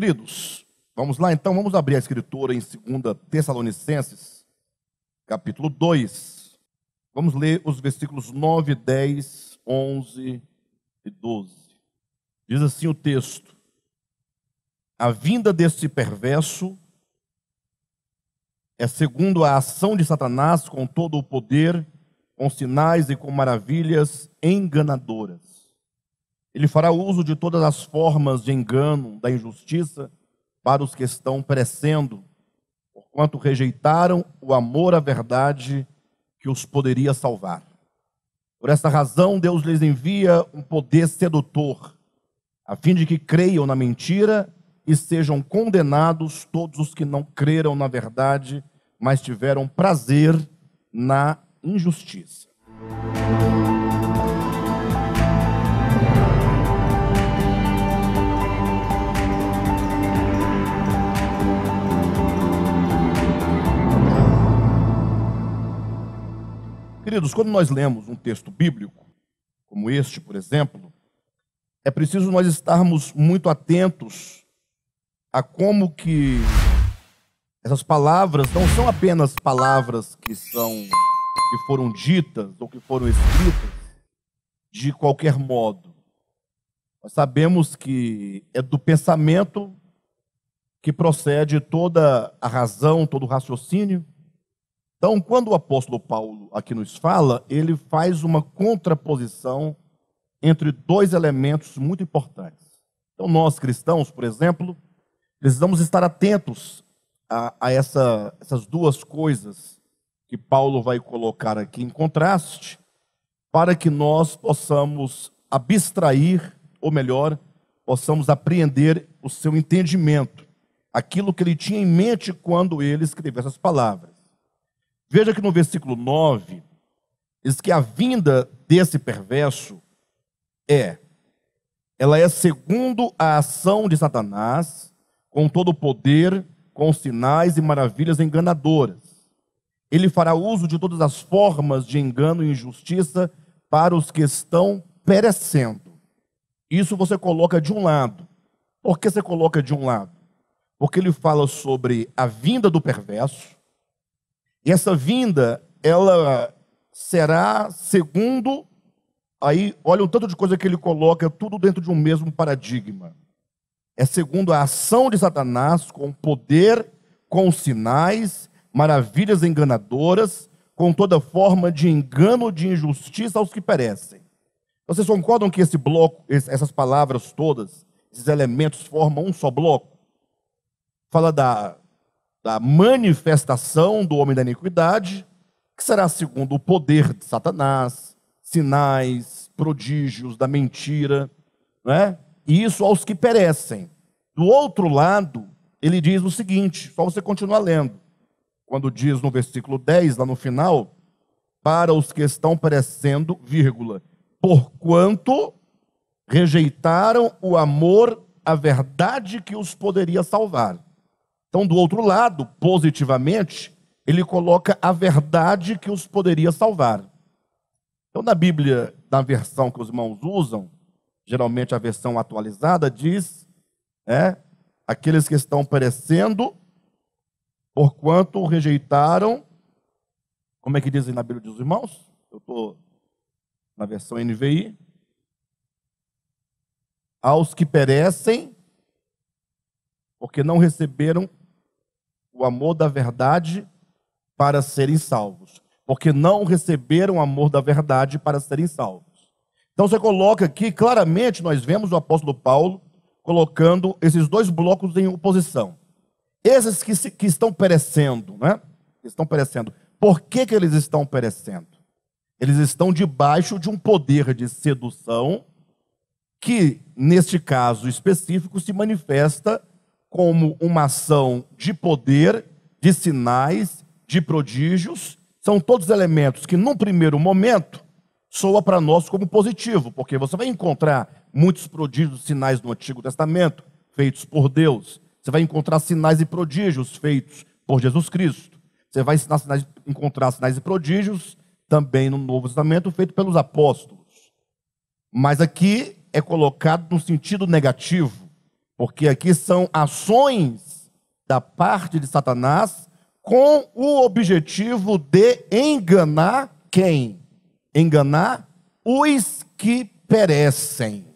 Queridos, vamos lá então, vamos abrir a escritura em 2 Tessalonicenses, capítulo 2. Vamos ler os versículos 9, 10, 11 e 12. Diz assim o texto: A vinda deste perverso é segundo a ação de Satanás com todo o poder, com sinais e com maravilhas enganadoras ele fará uso de todas as formas de engano, da injustiça, para os que estão perecendo, porquanto rejeitaram o amor à verdade que os poderia salvar. Por esta razão, Deus lhes envia um poder sedutor, a fim de que creiam na mentira e sejam condenados todos os que não creram na verdade, mas tiveram prazer na injustiça. Queridos, quando nós lemos um texto bíblico, como este, por exemplo, é preciso nós estarmos muito atentos a como que essas palavras não são apenas palavras que são que foram ditas ou que foram escritas de qualquer modo. Nós sabemos que é do pensamento que procede toda a razão, todo o raciocínio, então, quando o apóstolo Paulo aqui nos fala, ele faz uma contraposição entre dois elementos muito importantes. Então, nós cristãos, por exemplo, precisamos estar atentos a, a essa, essas duas coisas que Paulo vai colocar aqui em contraste, para que nós possamos abstrair, ou melhor, possamos apreender o seu entendimento, aquilo que ele tinha em mente quando ele escreveu essas palavras. Veja que no versículo 9, diz que a vinda desse perverso é, ela é segundo a ação de Satanás, com todo o poder, com sinais e maravilhas enganadoras. Ele fará uso de todas as formas de engano e injustiça para os que estão perecendo. Isso você coloca de um lado. Por que você coloca de um lado? Porque ele fala sobre a vinda do perverso, e essa vinda, ela será segundo. Aí, olha o tanto de coisa que ele coloca, é tudo dentro de um mesmo paradigma. É segundo a ação de Satanás, com poder, com sinais, maravilhas enganadoras, com toda forma de engano, de injustiça aos que perecem. Vocês concordam que esse bloco, essas palavras todas, esses elementos formam um só bloco? Fala da da manifestação do homem da iniquidade, que será segundo o poder de Satanás, sinais, prodígios da mentira, né? e isso aos que perecem. Do outro lado, ele diz o seguinte, só você continuar lendo, quando diz no versículo 10, lá no final, para os que estão perecendo, vírgula, porquanto rejeitaram o amor, a verdade que os poderia salvar então, do outro lado, positivamente, ele coloca a verdade que os poderia salvar. Então, na Bíblia, na versão que os irmãos usam, geralmente a versão atualizada, diz: é, aqueles que estão perecendo, porquanto rejeitaram. Como é que dizem na Bíblia dos irmãos? Eu estou na versão NVI. Aos que perecem, porque não receberam o amor da verdade para serem salvos. Porque não receberam o amor da verdade para serem salvos. Então você coloca aqui, claramente nós vemos o apóstolo Paulo colocando esses dois blocos em oposição. Esses que, se, que estão perecendo, né? Estão perecendo. Por que, que eles estão perecendo? Eles estão debaixo de um poder de sedução que, neste caso específico, se manifesta como uma ação de poder, de sinais, de prodígios, são todos elementos que, num primeiro momento, soa para nós como positivo, porque você vai encontrar muitos prodígios, sinais no Antigo Testamento feitos por Deus. Você vai encontrar sinais e prodígios feitos por Jesus Cristo. Você vai sinais, encontrar sinais e prodígios também no Novo Testamento feito pelos apóstolos. Mas aqui é colocado no sentido negativo porque aqui são ações da parte de Satanás com o objetivo de enganar quem? Enganar os que perecem.